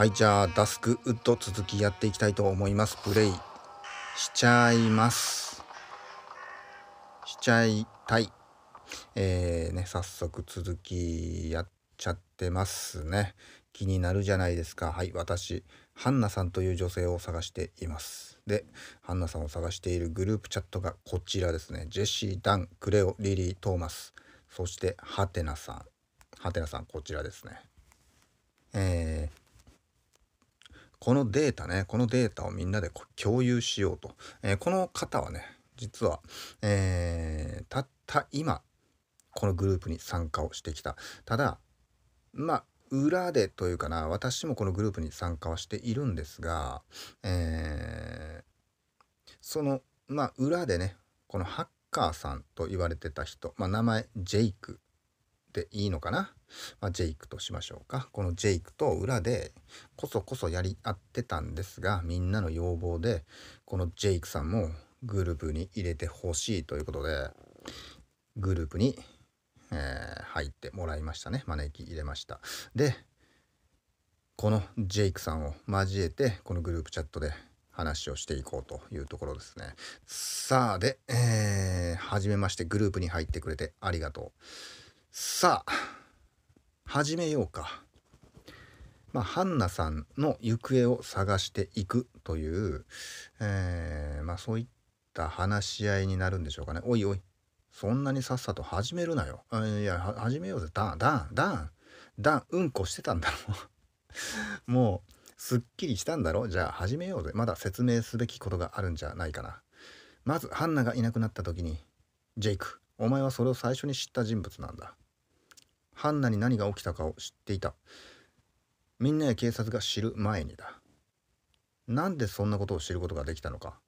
はいじゃあダスクウッド続きやっていきたいと思いますプレイしちゃいますしちゃいたいえーね早速続きやっちゃってますね気になるじゃないですかはい私ハンナさんという女性を探していますでハンナさんを探しているグループチャットがこちらですねジェシー・ダンクレオリリー・トーマスそしてハテナさんハテナさんこちらですねえー、このデータねこのデータをみんなで共有しようと、えー、この方はね実は、えー、たった今このグループに参加をしてきたただまあ裏でというかな私もこのグループに参加はしているんですが、えー、そのまあ裏でねこのハッカーさんと言われてた人、まあ、名前ジェイクでいいのかな、まあ、ジェイクとしましょうかこのジェイクと裏でこそこそやり合ってたんですがみんなの要望でこのジェイクさんもグループに入れてほしいということでグループに、えー、入ってもらいましたね招き入れましたでこのジェイクさんを交えてこのグループチャットで話をしていこうというところですね。さあで、えー、めましてグループに入ってくれてありがとう。さあ始めようか。まあ、ハンナさんの行方を探していくという、えー、まあ、そういった話し合いになるんでしょうかね。おいおい、そんなにさっさと始めるなよ。いや、始めようぜ。ダン、ダン、ダン、ダン、うんこしてたんだろう。もう、すっきりしたんだろう。じゃあ始めようぜ。まだ説明すべきことがあるんじゃないかな。まず、ハンナがいなくなった時に、ジェイク、お前はそれを最初に知った人物なんだ。ハンナに何が起きたかを知っていたみんなや警察が知る前にだなんでそんなことを知ることができたのか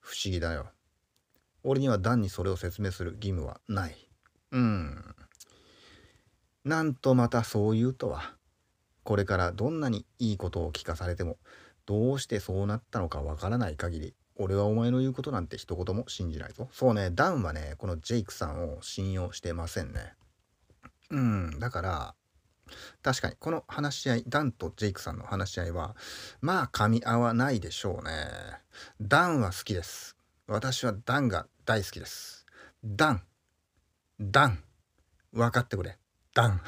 不思議だよ俺にはダンにそれを説明する義務はないうんなんとまたそう言うとはこれからどんなにいいことを聞かされてもどうしてそうなったのかわからない限り俺はお前の言うことなんて一言も信じないぞそうねダンはねこのジェイクさんを信用してませんねうん、だから、確かにこの話し合いダンとジェイクさんの話し合いはまあ噛み合わないでしょうねダンは好きです私はダンが大好きですダンダン分かってくれダン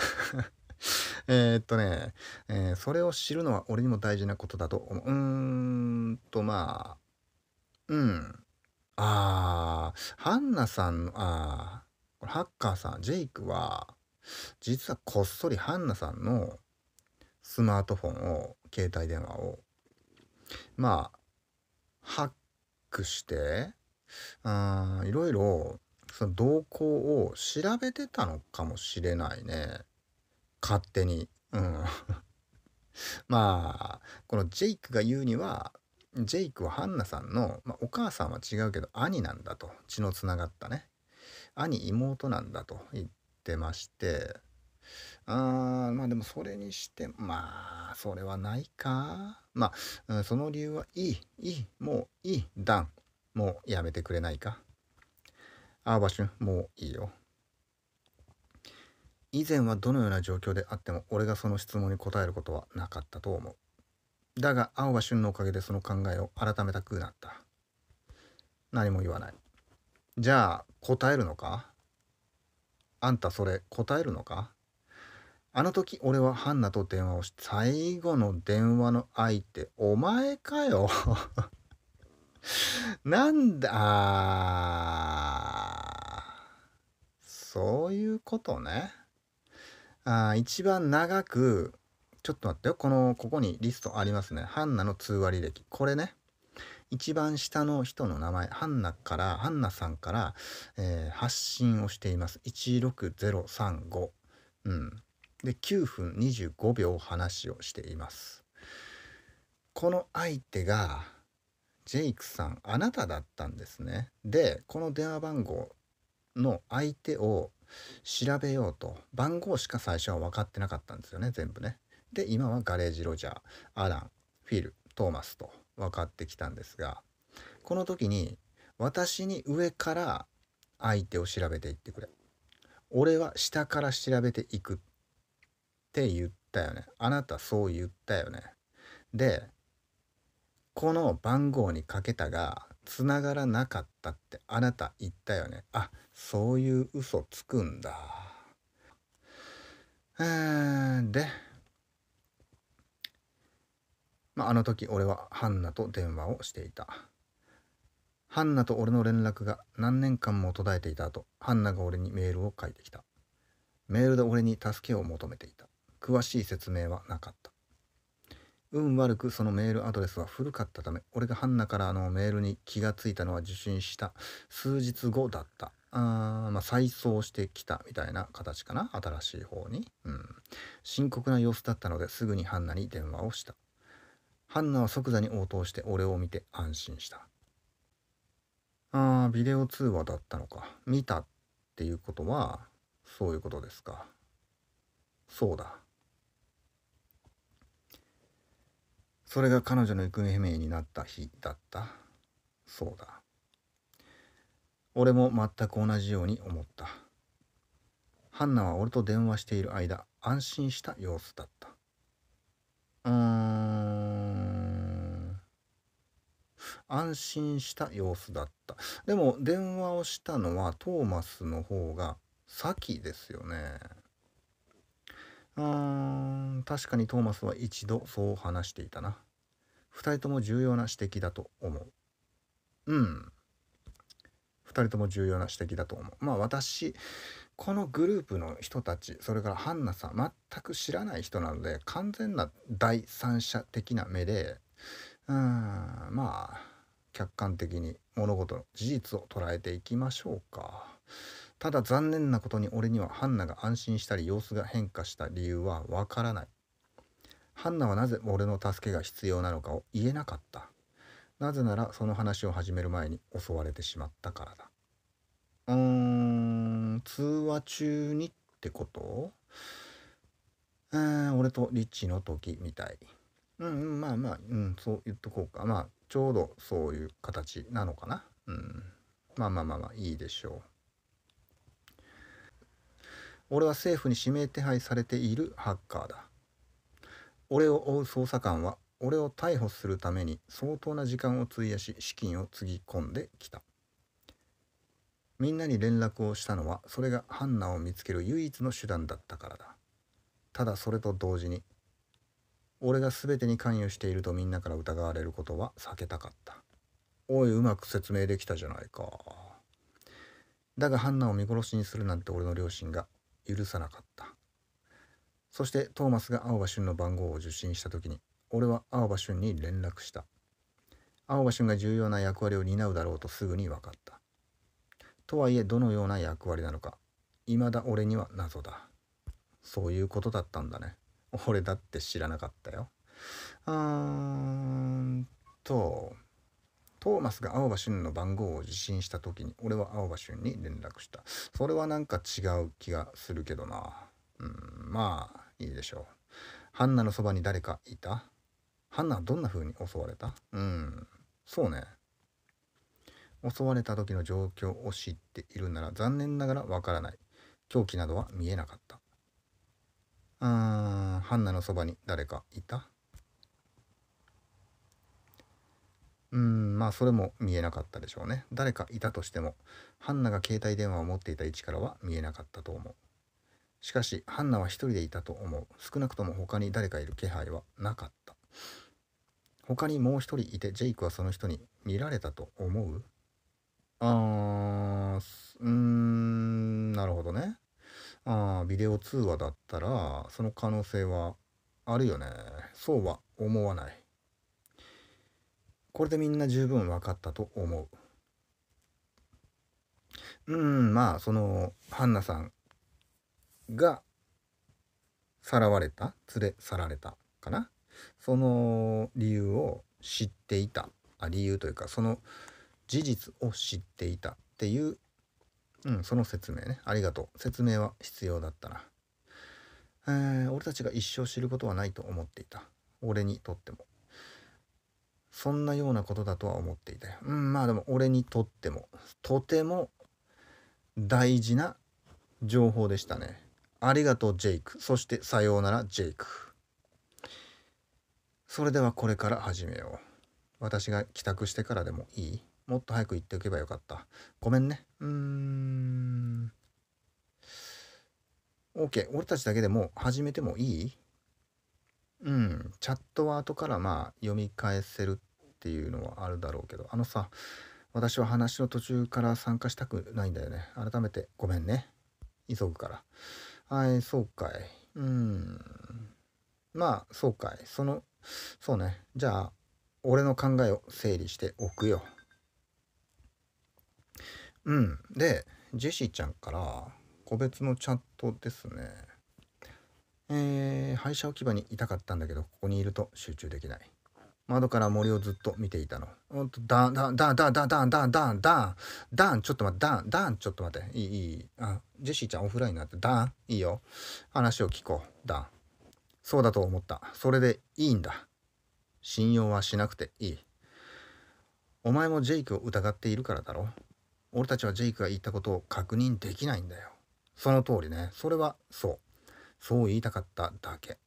えっとね、えー、それを知るのは俺にも大事なことだと思ううーんとまあうんあーハンナさんあーこれハッカーさんジェイクは実はこっそりハンナさんのスマートフォンを携帯電話をまあハックしてあいろいろその動向を調べてたのかもしれないね勝手にうん まあこのジェイクが言うにはジェイクはハンナさんの、まあ、お母さんは違うけど兄なんだと血のつながったね兄妹なんだと言っしてましてあーまあでもそれにしてまあそれはないかまあその理由はいいいいもういい段もうやめてくれないか青ーばもういいよ以前はどのような状況であっても俺がその質問に答えることはなかったと思うだが青葉旬のおかげでその考えを改めたくなった何も言わないじゃあ答えるのかあんたそれ答えるのかあの時俺はハンナと電話をし、最後の電話の相手、お前かよ なんだ、そういうことね。あ一番長く、ちょっと待ってよ。この、ここにリストありますね。ハンナの通話履歴。これね。一番下の人の名前、ハンナから、ハンナさんから、えー、発信をしています。16035。うん。で、9分25秒話をしています。この相手が、ジェイクさん、あなただったんですね。で、この電話番号の相手を調べようと、番号しか最初は分かってなかったんですよね、全部ね。で、今はガレージ・ロジャー、アラン、フィル、トーマスと分かってきたんですがこの時に私に上から相手を調べていってくれ俺は下から調べていくって言ったよねあなたそう言ったよねでこの番号にかけたがつながらなかったってあなた言ったよねあそういう嘘つくんだでまあ、あの時俺はハンナと電話をしていた。ハンナと俺の連絡が何年間も途絶えていた後、ハンナが俺にメールを書いてきた。メールで俺に助けを求めていた。詳しい説明はなかった。運悪くそのメールアドレスは古かったため、俺がハンナからあのメールに気がついたのは受信した数日後だった。あーまあ、再送してきたみたいな形かな。新しい方に。うん。深刻な様子だったのですぐにハンナに電話をした。ハンナは即座に応答して俺を見て安心した。ああ、ビデオ通話だったのか。見たっていうことは、そういうことですか。そうだ。それが彼女の行方不明になった日だった。そうだ。俺も全く同じように思った。ハンナは俺と電話している間、安心した様子だった。うーん。安心した様子だったでも電話をしたのはトーマスの方が先ですよねうーん確かにトーマスは一度そう話していたな2人とも重要な指摘だと思ううん2人とも重要な指摘だと思うまあ私このグループの人たちそれからハンナさん全く知らない人なので完全な第三者的な目でうんまあ客観的に物事の事実を捉えていきましょうかただ残念なことに俺にはハンナが安心したり様子が変化した理由はわからないハンナはなぜ俺の助けが必要なのかを言えなかったなぜならその話を始める前に襲われてしまったからだうーん通話中にってことうん俺とリッチの時みたい。うんうんまあまあ、うん、そう言っとこうかまあちょうどそういう形なのかなうんまあまあまあまあいいでしょう俺は政府に指名手配されているハッカーだ俺を追う捜査官は俺を逮捕するために相当な時間を費やし資金をつぎ込んできたみんなに連絡をしたのはそれがハンナを見つける唯一の手段だったからだただそれと同時に俺が全てに関与しているとみんなから疑われることは避けたかったおいうまく説明できたじゃないかだがハンナを見殺しにするなんて俺の両親が許さなかったそしてトーマスが青葉俊の番号を受信した時に俺は青葉俊に連絡した青葉俊が重要な役割を担うだろうとすぐに分かったとはいえどのような役割なのか未だ俺には謎だそういうことだったんだね俺だって知らなかったよ。うーんと、トーマスが青葉俊の番号を受信した時に俺は青葉俊に連絡した。それはなんか違う気がするけどな。うん、まあいいでしょう。ハンナのそばに誰かいたハンナはどんな風に襲われたうん、そうね。襲われた時の状況を知っているなら残念ながらわからない。凶器などは見えなかった。ハンナのそばに誰かいたうんまあそれも見えなかったでしょうね誰かいたとしてもハンナが携帯電話を持っていた位置からは見えなかったと思うしかしハンナは一人でいたと思う少なくとも他に誰かいる気配はなかった他にもう一人いてジェイクはその人に見られたと思うあーうーんなるほどねあビデオ通話だったらその可能性はあるよねそうは思わないこれでみんな十分分かったと思ううんまあそのハンナさんがさらわれた連れ去られたかなその理由を知っていたあ理由というかその事実を知っていたっていううん、その説明ね。ありがとう。説明は必要だったな。えー、俺たちが一生知ることはないと思っていた。俺にとっても。そんなようなことだとは思っていたよ。うん、まあでも俺にとっても、とても大事な情報でしたね。ありがとう、ジェイク。そしてさようなら、ジェイク。それではこれから始めよう。私が帰宅してからでもいいもっと早く言っておけばよかった。ごめんね。うーん。OK。俺たちだけでも始めてもいいうん。チャットは後からまあ読み返せるっていうのはあるだろうけど。あのさ、私は話の途中から参加したくないんだよね。改めてごめんね。急ぐから。はい、そうかい。うん。まあ、そうかい。その、そうね。じゃあ、俺の考えを整理しておくよ。うん。で、ジェシーちゃんから個別のチャットですね。えー、廃車置き場にいたかったんだけど、ここにいると集中できない。窓から森をずっと見ていたの。ほんと、ダン、ダン、ダン、ダン、ダン、ダン、ダン、ダン、ダン、ダン、ちょっと待って、ダン、ダン、ちょっと待って、いい、いい、あ、ジェシーちゃんオフラインになって、ダン、いいよ。話を聞こう、ダン。そうだと思った。それでいいんだ。信用はしなくていい。お前もジェイクを疑っているからだろ。俺たちはジェイクが言ったことを確認できないんだよ。その通りね。それはそう。そう言いたかっただけ。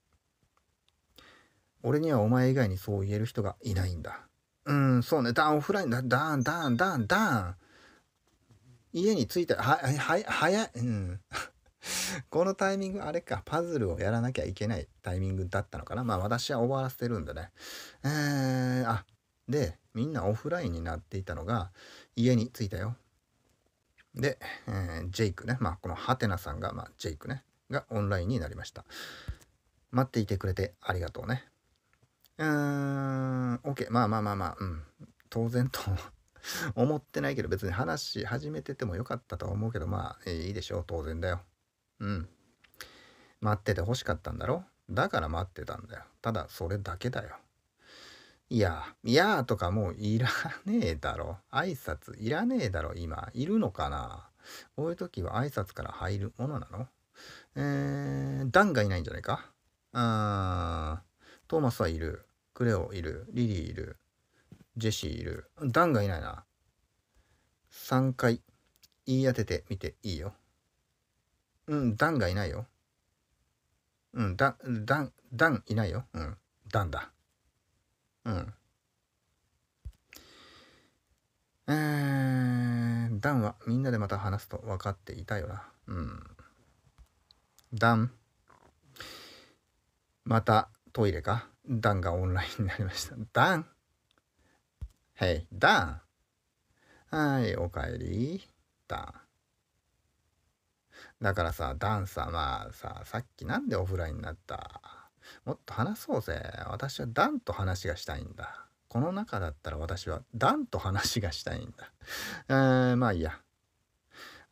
俺にはお前以外にそう言える人がいないんだ。うん、そうね。ダン、オフラインだ。ダン、ダン、ダン、ダン。家に着いたら、は、はい、早い。うん。このタイミング、あれか、パズルをやらなきゃいけないタイミングだったのかな。まあ私は終わらせてるんでね。えー、あ、で、みんなオフラインになっていたのが、家に着いたよ。で、えー、ジェイクね、まあ、このハテナさんが、まあ、ジェイクね、がオンラインになりました。待っていてくれてありがとうね。うーん、OK、まあまあまあまあ、うん、当然と 思ってないけど、別に話し始めててもよかったと思うけど、まあ、いいでしょう、当然だよ。うん。待ってて欲しかったんだろだから待ってたんだよ。ただ、それだけだよ。いや、いやとかもういらねえだろ。挨拶いらねえだろ、今。いるのかなこういう時は挨拶から入るものなのえー、ダンがいないんじゃないかあー、トーマスはいる。クレオいる。リリーいる。ジェシーいる。ダンがいないな。3回言い当ててみていいよ。うん、ダンがいないよ。うん、ダン、ダン、ダンいないよ。うん、ダンだ。うんえー、ダンはみんなでまた話すと分かっていたよな。うん。ダン。またトイレかダンがオンラインになりました。ダン h い、ダンはい、おかえり。ダン。だからさ、ダンさ、まあさ、さっきなんでオフラインになったもっと話そうぜ。私はダンと話がしたいんだ。この中だったら私はダンと話がしたいんだ。えー、まあいいや。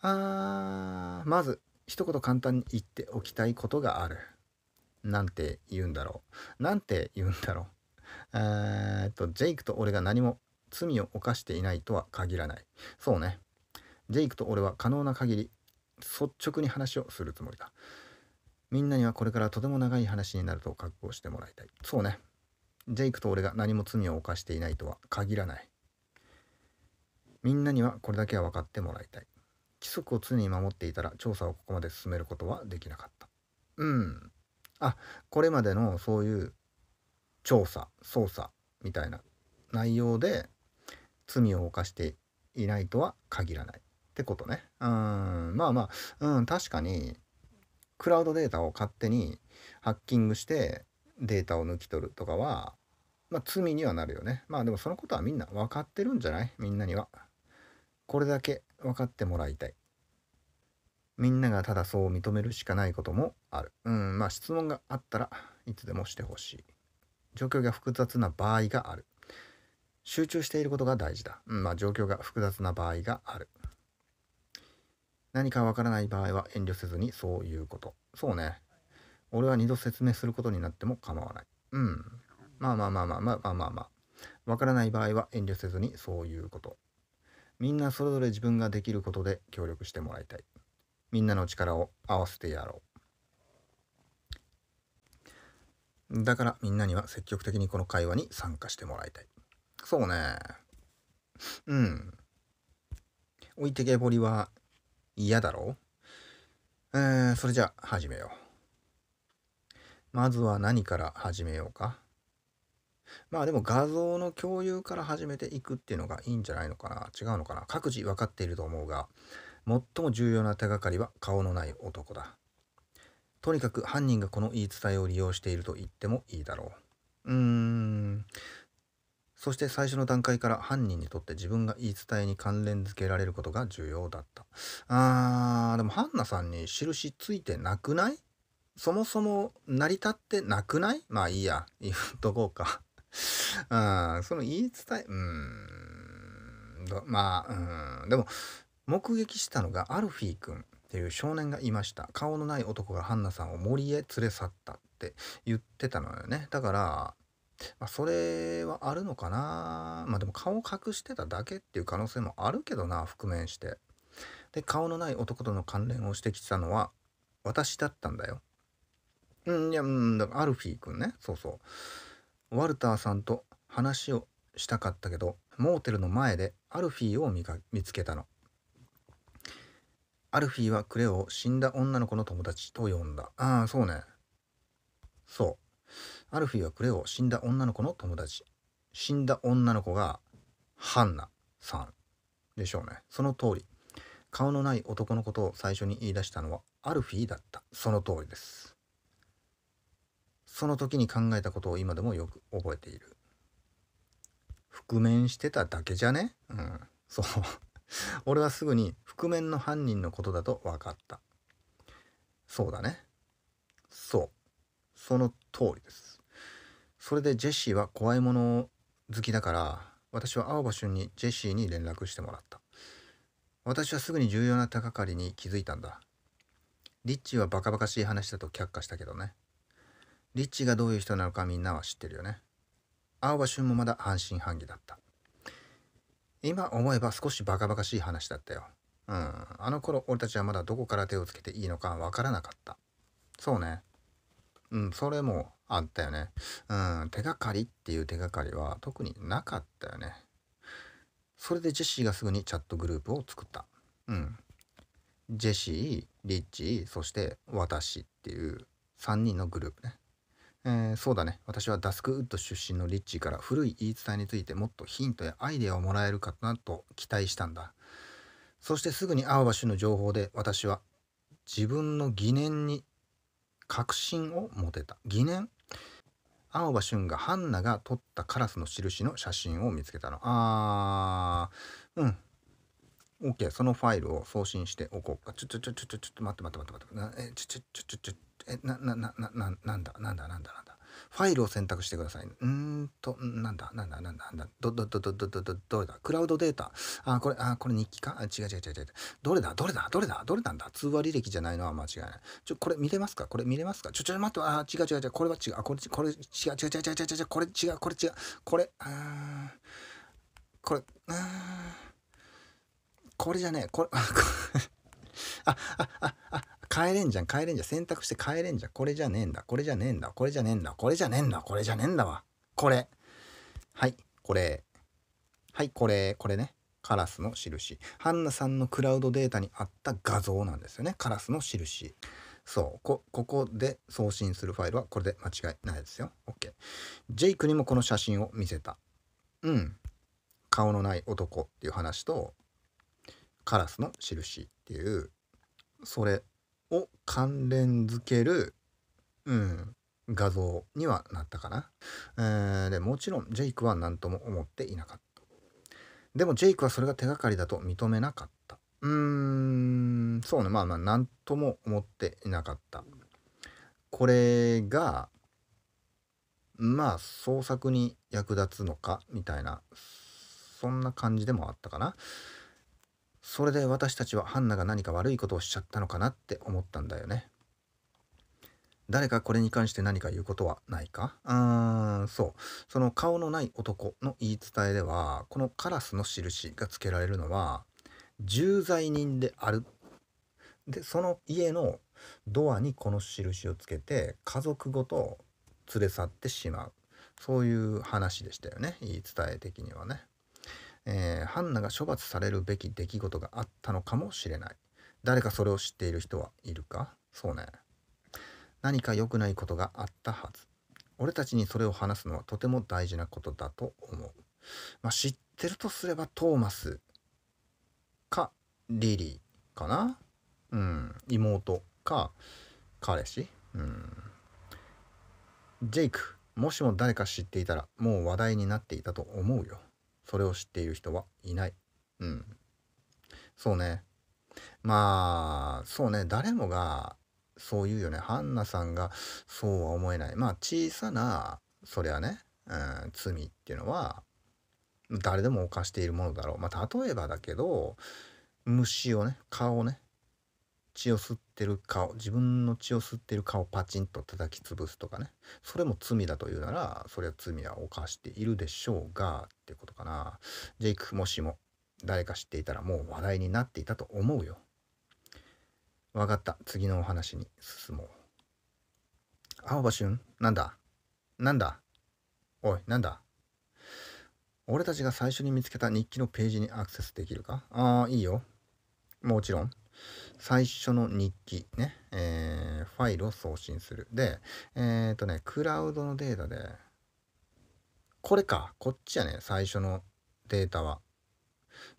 あー、まず、一言簡単に言っておきたいことがある。なんて言うんだろう。なんて言うんだろう。えー、っと、ジェイクと俺が何も罪を犯していないとは限らない。そうね。ジェイクと俺は可能な限り率直に話をするつもりだ。みんなにはこれからとても長い話になると覚悟してもらいたい。そうね。ジェイクと俺が何も罪を犯していないとは限らない。みんなにはこれだけは分かってもらいたい。規則を常に守っていたら調査をここまで進めることはできなかった。うん。あ、これまでのそういう調査、捜査みたいな内容で罪を犯していないとは限らないってことね。うん。まあまあ、うん、確かにクラウドデータを勝手にハッキングしてデータを抜き取るとかは、まあ、罪にはなるよね。まあでもそのことはみんな分かってるんじゃないみんなには。これだけ分かってもらいたい。みんながただそう認めるしかないこともある。うん、まあ質問があったらいつでもしてほしい。状況が複雑な場合がある。集中していることが大事だ。うん、まあ状況が複雑な場合がある。何かわからない場合は遠慮せずにそういうこと。そうね。俺は二度説明することになっても構わない。うん。まあまあまあまあまあまあまあまあ。わからない場合は遠慮せずにそういうこと。みんなそれぞれ自分ができることで協力してもらいたい。みんなの力を合わせてやろう。だからみんなには積極的にこの会話に参加してもらいたい。そうね。うん。置いてけぼりは嫌だろうーん、それじゃあ始めよう。まずは何から始めようか。まあでも画像の共有から始めていくっていうのがいいんじゃないのかな違うのかな各自分かっていると思うが、最も重要な手がかりは顔のない男だ。とにかく犯人がこの言い伝えを利用していると言ってもいいだろう。うーん、そして最初の段階から犯人にとって自分が言い伝えに関連づけられることが重要だった。あー、でもハンナさんに印ついてなくないそもそも成り立ってなくないまあいいや、言っとこうかあその言い伝え、うーん、まあ、うん、でも、目撃したのがアルフィー君っていう少年がいました。顔のない男がハンナさんを森へ連れ去ったって言ってたのよね。だから、まあ、それはあるのかなまあでも顔を隠してただけっていう可能性もあるけどな覆面してで顔のない男との関連をしてきてたのは私だったんだようんいやうんだからアルフィーくんねそうそうワルターさんと話をしたかったけどモーテルの前でアルフィーを見か見つけたのアルフィーはクレオを死んだ女の子の友達と呼んだああそうねそうある日はクレオ死んだ女の子の友達死んだ女の子がハンナさんでしょうねその通り顔のない男のことを最初に言い出したのはアルフィーだったその通りですその時に考えたことを今でもよく覚えている覆面してただけじゃねうんそう俺はすぐに覆面の犯人のことだと分かったそうだねそうその通りですそれでジェシーは怖いもの好きだから私は青葉春にジェシーに連絡してもらった私はすぐに重要な手がかりに気づいたんだリッチーはバカバカしい話だと却下したけどねリッチーがどういう人なのかみんなは知ってるよね青葉春もまだ半信半疑だった今思えば少しバカバカしい話だったようんあの頃俺たちはまだどこから手をつけていいのかわからなかったそうねうんそれもあったよね。うん、手がかりっていう手がかりは特になかったよね。それでジェシーがすぐにチャットグループを作った。うん。ジェシー、リッチー、そして私っていう3人のグループね。えー、そうだね。私はダスクウッド出身のリッチーから古い言い伝えについてもっとヒントやアイデアをもらえるかなと期待したんだ。そしてすぐに青葉氏の情報で私は自分の疑念に確信を持てた。疑念青葉俊がハンナが撮ったカラスの印の写真を見つけたの。あー、うん。OK、そのファイルを送信しておこうか。ちょ、ちょ、ちょ、ちょ、ちょ、ちょ、待って待って待って待って。え、ちょ、ちょ、ちょ、ちょ、ちょ、え、な、な、な、な、なんだ、なんだ、なんだ、なんだ。ファイルを選択してください。うーんと、なんだ、なんだ、なんだ、なんだ、ど、ど、ど、ど、ど、ど、ど、どれだクラウドデータ。あ、これ、あ、これ日記かあ違う違う違う違う。どれだ、どれだ、どれだ、どれなんだ通話履歴じゃないのは間違いない。ちょ、これ見れますかこれ見れますかちょ、ちょ、待って、あ、違う違う違う。これは違う。あ、これ、これ、違う違う違う違う違うこれ違う、これ違う。これ、あこれ、あこれじゃねえ。これ、あ、あ、あ、あ、帰れんじゃん、帰れんじゃん、選択して帰れんじゃん、これじゃねえんだ、これじゃねえんだ、これじゃねえんだ、これじゃねえんだ、これじゃねえんだわ。これ。はい、これ。はい、これ、これね。カラスの印。ハンナさんのクラウドデータにあった画像なんですよね。カラスの印。そう。こ、ここで送信するファイルはこれで間違いないですよ。OK。ジェイクにもこの写真を見せた。うん。顔のない男っていう話と、カラスの印っていう、それを関連づける、うん、画像にはなったかな。えー、でもちろんジェイクは何とも思っていなかった。でもジェイクはそれが手がかりだと認めなかった。うーん、そうね、まあまあ何とも思っていなかった。これが、まあ創作に役立つのかみたいな、そんな感じでもあったかな。それで私たちはハンナが何か悪いことをしちゃったのかなって思ったんだよね。誰かこれに関して何か言うことはないかうーん、そう。その顔のない男の言い伝えでは、このカラスの印がつけられるのは、重罪人である。で、その家のドアにこの印をつけて、家族ごと連れ去ってしまう。そういう話でしたよね。言い伝え的にはね。えー、ハンナが処罰されるべき出来事があったのかもしれない。誰かそれを知っている人はいるかそうね。何か良くないことがあったはず。俺たちにそれを話すのはとても大事なことだと思う。まあ、知ってるとすればトーマスかリリーかなうん。妹か彼氏うん。ジェイク、もしも誰か知っていたらもう話題になっていたと思うよ。それを知っている人はいない。うん。そうね。まあ、そうね。誰もがそう言うよね。ハンナさんがそうは思えない。まあ、小さな、そりゃね、うん、罪っていうのは、誰でも犯しているものだろう。まあ、例えばだけど、虫をね、顔をね、血を吸っってる顔自分の血を吸ってる顔をパチンと叩き潰すとかねそれも罪だというならそれは罪は犯しているでしょうがってことかなジェイクもしも誰か知っていたらもう話題になっていたと思うよ分かった次のお話に進もう青葉俊なんだなんだおいなんだ俺たちが最初に見つけた日記のページにアクセスできるかああいいよもちろん最初の日記ね、えー、ファイルを送信する。で、えっ、ー、とね、クラウドのデータで、これか、こっちやね、最初のデータは。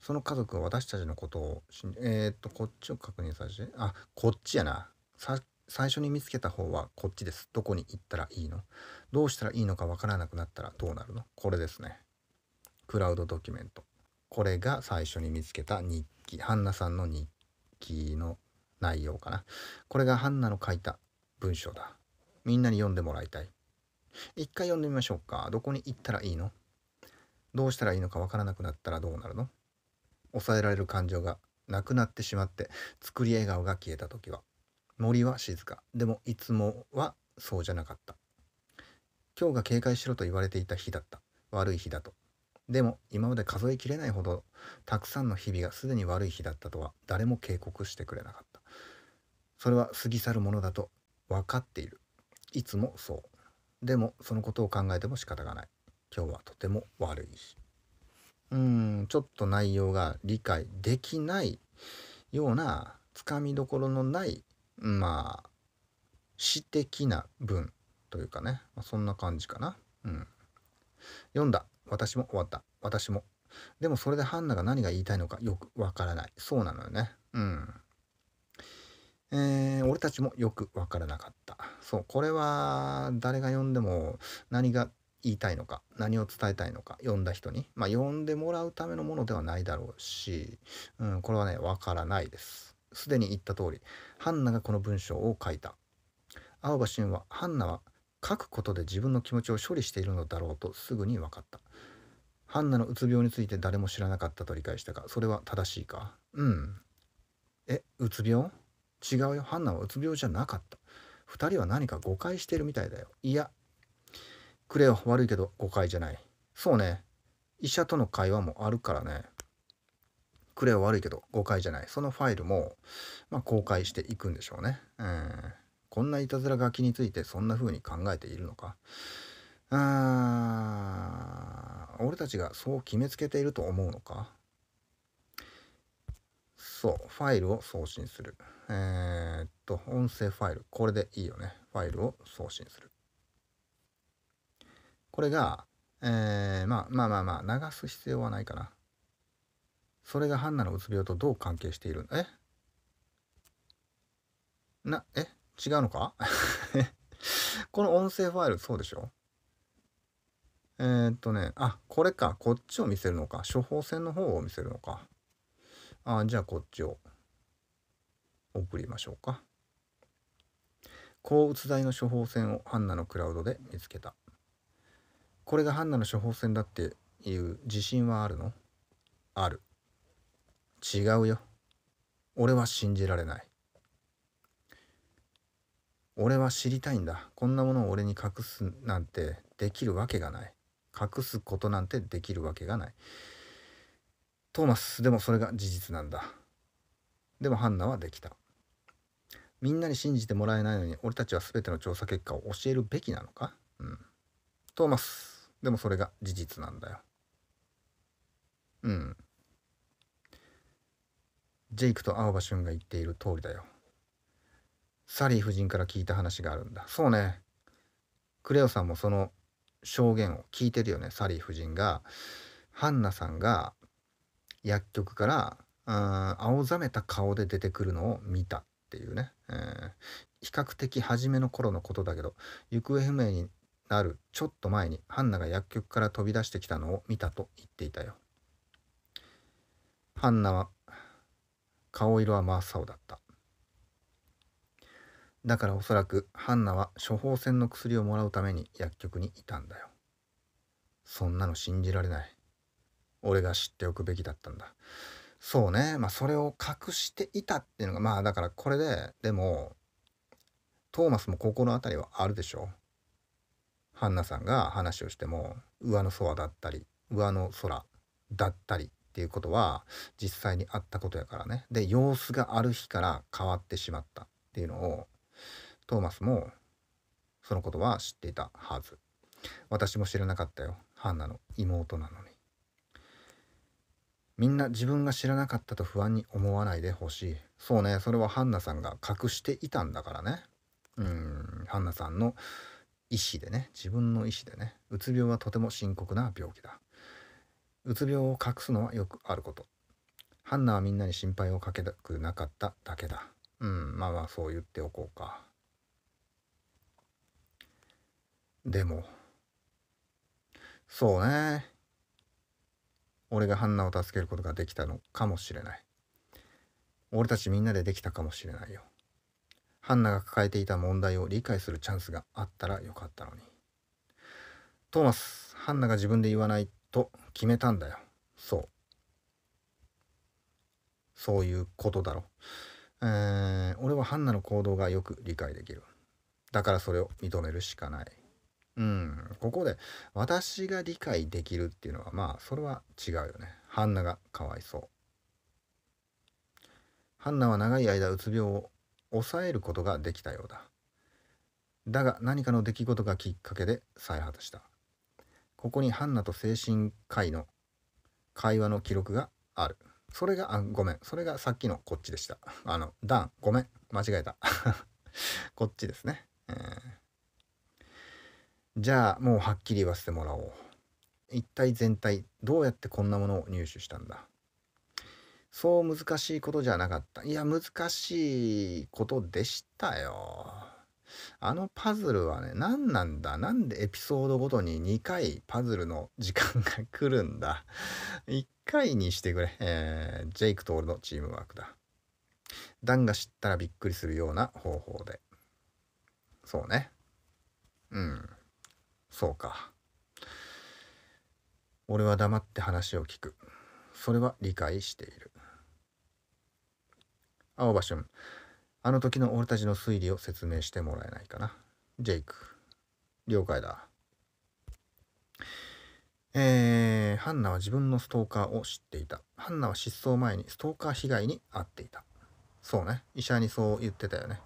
その家族は私たちのことを、えっ、ー、と、こっちを確認させて、あ、こっちやな。最初に見つけた方はこっちです。どこに行ったらいいのどうしたらいいのかわからなくなったらどうなるのこれですね。クラウドドキュメント。これが最初に見つけた日記。ハンナさんの日記の内容かなこれがハンナの書いた文章だみんなに読んでもらいたい一回読んでみましょうかどこに行ったらいいのどうしたらいいのかわからなくなったらどうなるの抑えられる感情がなくなってしまって作り笑顔が消えた時は森は静かでもいつもはそうじゃなかった今日が警戒しろと言われていた日だった悪い日だとでも今まで数えきれないほどたくさんの日々がすでに悪い日だったとは誰も警告してくれなかったそれは過ぎ去るものだと分かっているいつもそうでもそのことを考えても仕方がない今日はとても悪い日うーんちょっと内容が理解できないようなつかみどころのないまあ詩的な文というかね、まあ、そんな感じかなうん読んだ私も終わった。私も。でもそれでハンナが何が言いたいのかよくわからない。そうなのよね。うん。えー、俺たちもよくわからなかった。そう、これは誰が読んでも何が言いたいのか、何を伝えたいのか、読んだ人に、まあ、読んでもらうためのものではないだろうし、うん、これはね、わからないです。すでに言った通り、ハンナがこの文章を書いた。青葉真は、ハンナは書くことで自分の気持ちを処理しているのだろうとすぐに分かった。ハンナのうつ病について誰も知らなかったと理解したが、それは正しいかうん。え、うつ病違うよ。ハンナはうつ病じゃなかった。2人は何か誤解してるみたいだよ。いや。くれよ。悪いけど誤解じゃない。そうね。医者との会話もあるからね。くれよ悪いけど誤解じゃない。そのファイルも、まあ、公開していくんでしょうね。うん。こんないたずら書きについてそんな風に考えているのか。あー。俺たちがそう決めつけていると思うのかそう、ファイルを送信する。えー、っと、音声ファイル。これでいいよね。ファイルを送信する。これが、えー、まあまあまあまあ、流す必要はないかな。それがハンナのうつ病とどう関係しているんだえな、え違うのか この音声ファイル、そうでしょえー、っとね、あ、これか。こっちを見せるのか。処方箋の方を見せるのか。あ、じゃあこっちを送りましょうか。抗うつ剤の処方箋をハンナのクラウドで見つけた。これがハンナの処方箋だっていう自信はあるのある。違うよ。俺は信じられない。俺は知りたいんだ。こんなものを俺に隠すなんてできるわけがない。隠すことなんてできるわけがないトーマスでもそれが事実なんだでもハンナはできたみんなに信じてもらえないのに俺たちは全ての調査結果を教えるべきなのかうんトーマスでもそれが事実なんだようんジェイクと青葉俊が言っている通りだよサリー夫人から聞いた話があるんだそうねクレオさんもその証言を聞いてるよねサリー夫人がハンナさんが薬局から青ざめた顔で出てくるのを見たっていうね、えー、比較的初めの頃のことだけど行方不明になるちょっと前にハンナが薬局から飛び出してきたのを見たと言っていたよハンナは顔色は真っ青だっただからおそらくハンナは処方箋の薬をもらうために薬局にいたんだよ。そんなの信じられない。俺が知っておくべきだったんだ。そうね。まあそれを隠していたっていうのが、まあだからこれで、でも、トーマスも心当たりはあるでしょ。ハンナさんが話をしても、上の空だったり、上の空だったりっていうことは実際にあったことやからね。で、様子がある日から変わってしまったっていうのをトーマスもそのことは知っていたはず私も知らなかったよハンナの妹なのにみんな自分が知らなかったと不安に思わないでほしいそうねそれはハンナさんが隠していたんだからねうんハンナさんの意思でね自分の意思でねうつ病はとても深刻な病気だうつ病を隠すのはよくあることハンナはみんなに心配をかけたくなかっただけだうんまあまあそう言っておこうかでも、そうね。俺がハンナを助けることができたのかもしれない。俺たちみんなでできたかもしれないよ。ハンナが抱えていた問題を理解するチャンスがあったらよかったのに。トーマス、ハンナが自分で言わないと決めたんだよ。そう。そういうことだろ。えー、俺はハンナの行動がよく理解できる。だからそれを認めるしかない。うん、ここで私が理解できるっていうのはまあそれは違うよね。ハンナがかわいそう。ハンナは長い間うつ病を抑えることができたようだ。だが何かの出来事がきっかけで再発した。ここにハンナと精神科医の会話の記録がある。それが、あ、ごめん。それがさっきのこっちでした。あの、ダン、ごめん。間違えた。こっちですね。えーじゃあもうはっきり言わせてもらおう。一体全体どうやってこんなものを入手したんだそう難しいことじゃなかった。いや難しいことでしたよ。あのパズルはね何なんだなんでエピソードごとに2回パズルの時間が来るんだ1回にしてくれ、えー、ジェイクと俺のチームワークだ。ダンが知ったらびっくりするような方法で。そうね。うん。そうか俺は黙って話を聞くそれは理解している青葉俊あの時の俺たちの推理を説明してもらえないかなジェイク了解だえー、ハンナは自分のストーカーを知っていた。ハンナは失踪前にストーカー被害に遭っていた。そうね。医者にそう言ってたよね。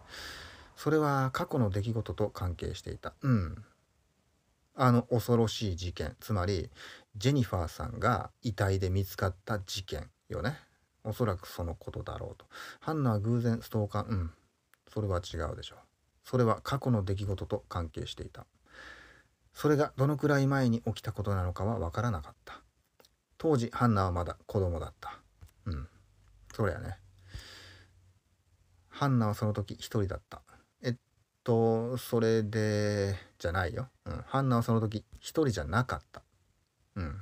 それは過去の出来事と関係していた。うん。あの恐ろしい事件つまりジェニファーさんが遺体で見つかった事件よねおそらくそのことだろうとハンナは偶然ストーカーうんそれは違うでしょうそれは過去の出来事と関係していたそれがどのくらい前に起きたことなのかは分からなかった当時ハンナはまだ子供だったうんそりゃねハンナはその時一人だったと、それで、じゃないよ。うん。ハンナはその時、一人じゃなかった。うん。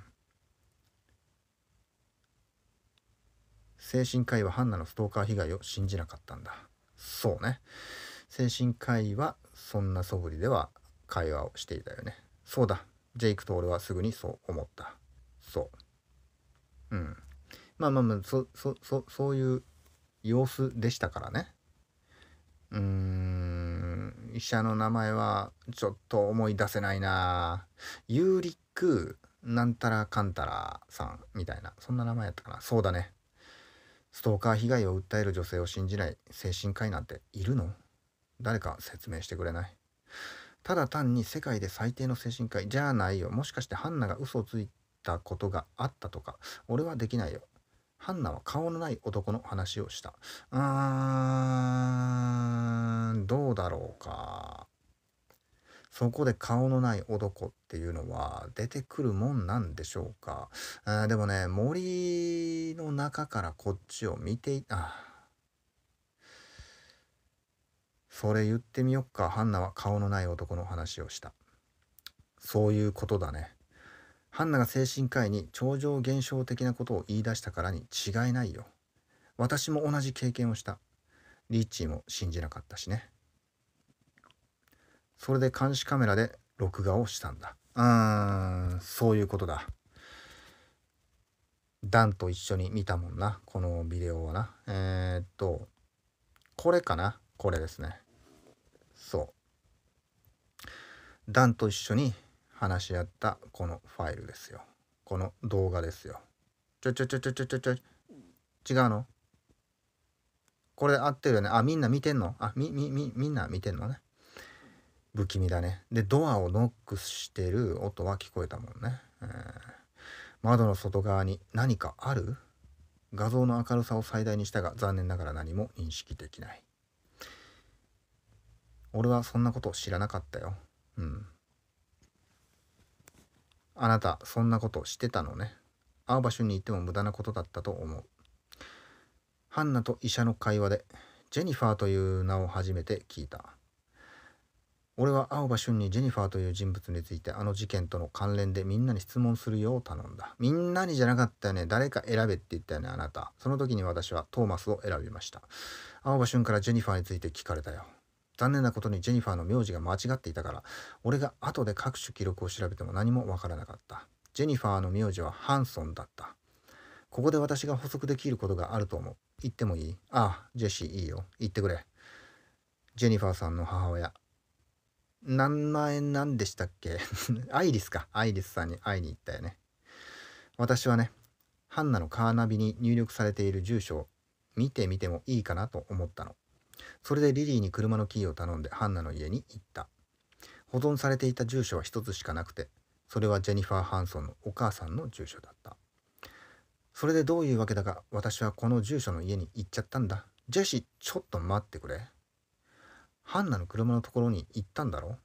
精神科医はハンナのストーカー被害を信じなかったんだ。そうね。精神科医はそんな素振りでは会話をしていたよね。そうだ。ジェイクと俺はすぐにそう思った。そう。うん。まあまあまあ、そ、そ、そ、そういう様子でしたからね。うーん。医者の名前はちょっと思い出せないなユーリック・なんたらかんたらさんみたいなそんな名前やったかなそうだねストーカー被害を訴える女性を信じない精神科医なんているの誰か説明してくれないただ単に世界で最低の精神科医じゃないよもしかしてハンナが嘘をついたことがあったとか俺はできないよハンナは顔のない男の話をした。うーん、どうだろうか。そこで顔のない男っていうのは出てくるもんなんでしょうか。あでもね、森の中からこっちを見てい、あ、それ言ってみよっか。ハンナは顔のない男の話をした。そういうことだね。ハンナが精神科医に超常現象的なことを言い出したからに違いないよ。私も同じ経験をした。リッチーも信じなかったしね。それで監視カメラで録画をしたんだ。うーん、そういうことだ。ダンと一緒に見たもんな、このビデオはな。えー、っと、これかなこれですね。そう。ダンと一緒に話し合ったこのファイルですよ。この動画ですよ。ちょちょちょちょちょちょちょ違うのこれ合ってるよね。あ、みんな見てんのあ、み、み、み、みんな見てんのね。不気味だね。で、ドアをノックしてる音は聞こえたもんね。えー、窓の外側に何かある画像の明るさを最大にしたが、残念ながら何も認識できない。俺はそんなこと知らなかったよ。うん。あなた、そんなことしてたのね。会う場所にいても無駄なことだったと思う。ハンナと医者の会話で、ジェニファーという名を初めて聞いた。俺は青葉俊にジェニファーという人物についてあの事件との関連でみんなに質問するよう頼んだ。みんなにじゃなかったよね。誰か選べって言ったよね、あなた。その時に私はトーマスを選びました。青葉俊からジェニファーについて聞かれたよ。残念なことにジェニファーの名字が間違っていたから、俺が後で各種記録を調べても何もわからなかった。ジェニファーの名字はハンソンだった。ここで私が補足できることがあると思う。言ってもいいああ、ジェシーいいよ。言ってくれ。ジェニファーさんの母親。何円な何でしたっけ アイリスか。アイリスさんに会いに行ったよね。私はね、ハンナのカーナビに入力されている住所を見てみてもいいかなと思ったの。それでリリーに車のキーを頼んでハンナの家に行った保存されていた住所は一つしかなくてそれはジェニファー・ハンソンのお母さんの住所だったそれでどういうわけだか私はこの住所の家に行っちゃったんだジェシーちょっと待ってくれハンナの車のところに行ったんだろ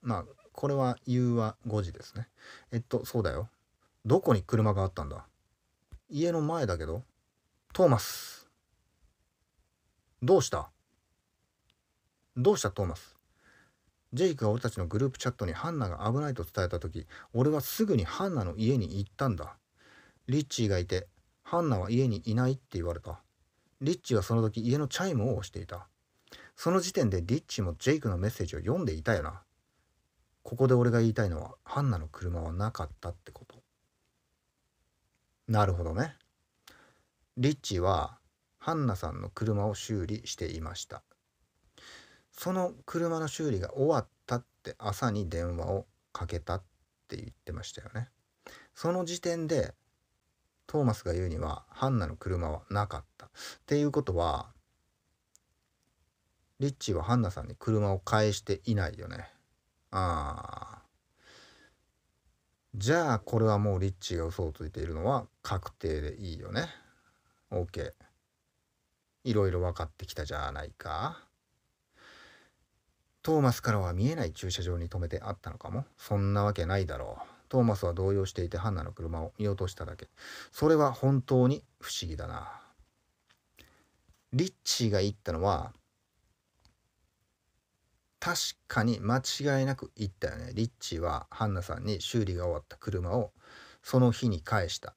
まあこれは夕は5時ですねえっとそうだよどこに車があったんだ家の前だけどトーマスどうしたどうしたトーマスジェイクが俺たちのグループチャットにハンナが危ないと伝えた時俺はすぐにハンナの家に行ったんだリッチーがいてハンナは家にいないって言われたリッチーはその時家のチャイムを押していたその時点でリッチーもジェイクのメッセージを読んでいたよなここで俺が言いたいのはハンナの車はなかったってことなるほどねリッチーはハンナさんの車を修理していましたその車の修理が終わったって朝に電話をかけたって言ってましたよね。その時点でトーマスが言うにはハンナの車はなかった。っていうことはリッチーはハンナさんに車を返していないよね。ああ。じゃあこれはもうリッチーが嘘をついているのは確定でいいよね。OK。いろいろ分かってきたじゃないか。トーマスからは見えない駐車場に停めてあったのかも。そんなわけないだろう。トーマスは動揺していてハンナの車を見落としただけ。それは本当に不思議だな。リッチーが言ったのは、確かに間違いなく言ったよね。リッチーはハンナさんに修理が終わった車をその日に返した。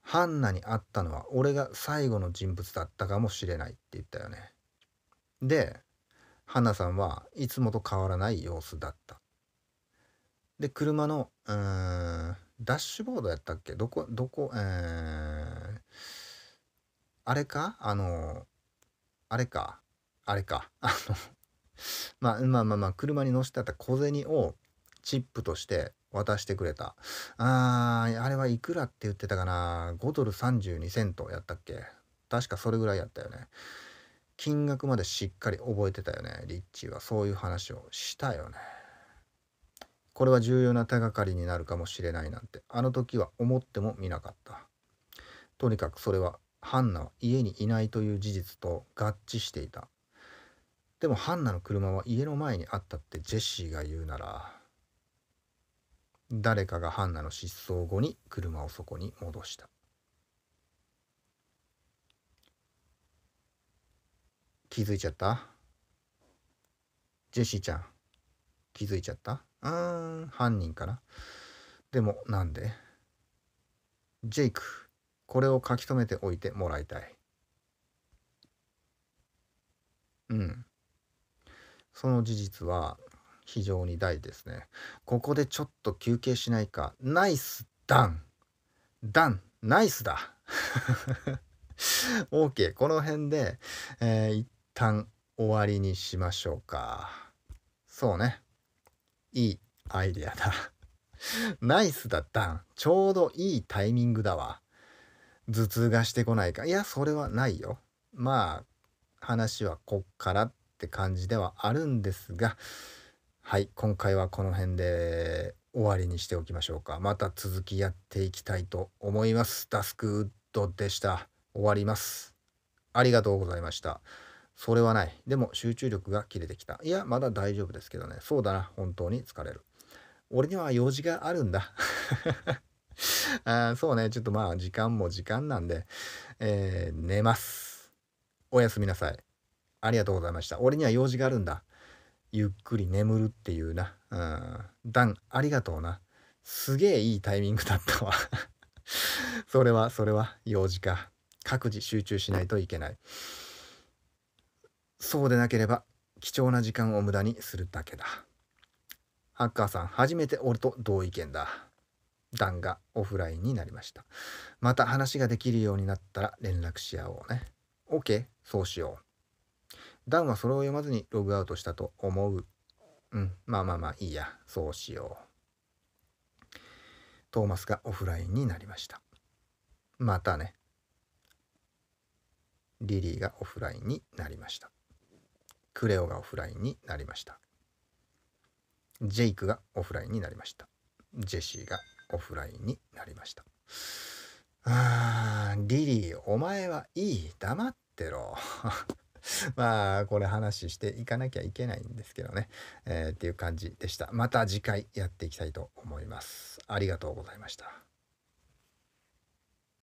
ハンナに会ったのは俺が最後の人物だったかもしれないって言ったよね。で、花さんはいつもと変わらない様子だった。で車のうーんダッシュボードやったっけどこどこえー、あれかあのあれかあれか あのまあまあまあまあ車に乗せてあった小銭をチップとして渡してくれた。あー、あれはいくらって言ってたかな ?5 ドル32セントやったっけ確かそれぐらいやったよね。金額までしっかり覚えてたよねリッチーはそういう話をしたよねこれは重要な手がかりになるかもしれないなんてあの時は思ってもみなかったとにかくそれはハンナは家にいないという事実と合致していたでもハンナの車は家の前にあったってジェシーが言うなら誰かがハンナの失踪後に車をそこに戻した気づいちゃったジェシーちゃん気づいちゃったうーん犯人かなでもなんでジェイクこれを書き留めておいてもらいたいうんその事実は非常に大ですねここでちょっと休憩しないかナイスダンダンナイスだ OK この辺で、えー、一旦終わりにしましょうか。そうね。いいアイデアだ。ナイスだったん。ちょうどいいタイミングだわ。頭痛がしてこないか。いや、それはないよ。まあ、話はこっからって感じではあるんですが、はい、今回はこの辺で終わりにしておきましょうか。また続きやっていきたいと思います。ダスクウッドでした。終わります。ありがとうございました。それはない。でも集中力が切れてきた。いや、まだ大丈夫ですけどね。そうだな。本当に疲れる。俺には用事があるんだ。あそうね。ちょっとまあ、時間も時間なんで、えー、寝ます。おやすみなさい。ありがとうございました。俺には用事があるんだ。ゆっくり眠るっていうな。うん。ダン、ありがとうな。すげえいいタイミングだったわ それは、それは、用事か。各自集中しないといけない。そうでなければ貴重な時間を無駄にするだけだ。ハッカーさん、初めて俺と同意見だ。ンがオフラインになりました。また話ができるようになったら連絡し合おうね。OK、そうしよう。ダンはそれを読まずにログアウトしたと思う。うん、まあまあまあいいや、そうしよう。トーマスがオフラインになりました。またね。リリーがオフラインになりました。クレオがオフラインになりましたジェイクがオフラインになりましたジェシーがオフラインになりましたあーリリーお前はいい黙ってろ まあこれ話していかなきゃいけないんですけどね、えー、っていう感じでしたまた次回やっていきたいと思いますありがとうございました